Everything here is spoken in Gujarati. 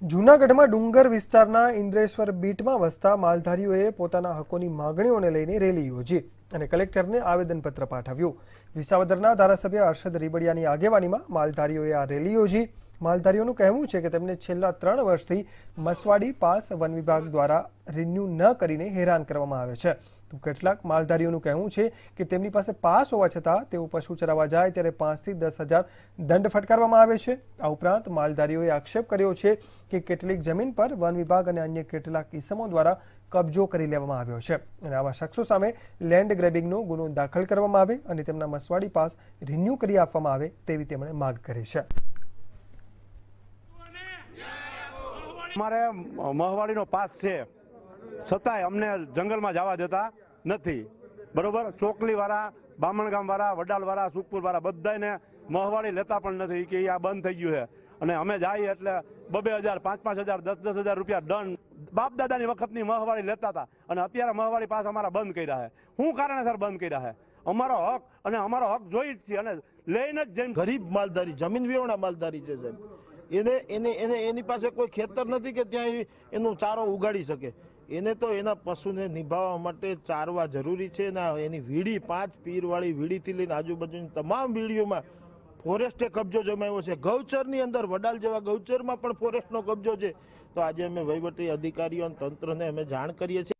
જૂનાગઢમાં ડુંગર વિસ્તારના ઇન્દ્રેશ્વર બીટમાં વસતા માલધારીઓએ પોતાના હકોની માગણીઓને લઈને રેલી યોજી અને કલેક્ટરને આવેદનપત્ર પાઠવ્યું વિસાવદરના ધારાસભ્ય અર્ષદ રીબડિયાની આગેવાનીમાં માલધારીઓએ આ રેલી યોજી માલધારીઓનું કહેવું છે કે તેમને છેલ્લા ત્રણ વર્ષથી મસવાડી પાસ વન વિભાગ દ્વારા રિન્યૂ ન કરીને હેરાન કરવામાં આવે છે તો કેટલાક માલધારીઓનું કહેવું છે કે તેમની પાસે પાસ હોવા છતાં તેઓ પશુ ચરાવવા જાય ત્યારે પાંચથી દસ હજાર દંડ ફટકારવામાં આવે છે આ ઉપરાંત માલધારીઓએ આક્ષેપ કર્યો છે કે કેટલીક જમીન પર વન વિભાગ અને અન્ય કેટલાક ઇસમો દ્વારા કબજો કરી લેવામાં આવ્યો છે અને આવા શખ્સો સામે લેન્ડ ગ્રેબિંગનો ગુનો દાખલ કરવામાં આવે અને તેમના મસવાડી પાસ રિન્યૂ કરી આપવામાં આવે તેવી તેમણે માગ કરી છે અમારે મહવાડીનો પાસ છે છતાંય અમને જંગલમાં જવા દેતા નથી બરાબર ચોકલીવાળા બામણગામવાળા વડાલવાળા સુખપુરવાળા બધાને મહવાળી લેતા પણ નથી કે આ બંધ થઈ ગયું છે અને અમે જઈએ એટલે બબે હજાર પાંચ પાંચ હજાર દસ દસ હજાર રૂપિયા દંડ બાપ દાદાની વખતની મહવાળી લેતા હતા અને અત્યારે મહવાળી પાસે અમારા બંધ કર્યા છે શું કારણે સર બંધ કર્યા છે અમારો હક અને અમારો હક જોઈ જ છીએ અને લઈને જ જઈને ગરીબ માલધારી જમીન વિહોણા માલધારી છે સાહેબ એને એને એને એની પાસે કોઈ ખેતર નથી કે ત્યાં એનું ચારો ઉગાડી શકે એને તો એના પશુને નિભાવવા માટે ચારવા જરૂરી છે ને એની વીડી પાંચ પીરવાળી વીડીથી લઈને આજુબાજુની તમામ વીડીઓમાં ફોરેસ્ટે કબજો જમાવ્યો છે ગૌચરની અંદર વડાલ જેવા ગૌચરમાં પણ ફોરેસ્ટનો કબજો છે તો આજે અમે વહીવટી અધિકારીઓ અને તંત્રને અમે જાણ કરીએ છીએ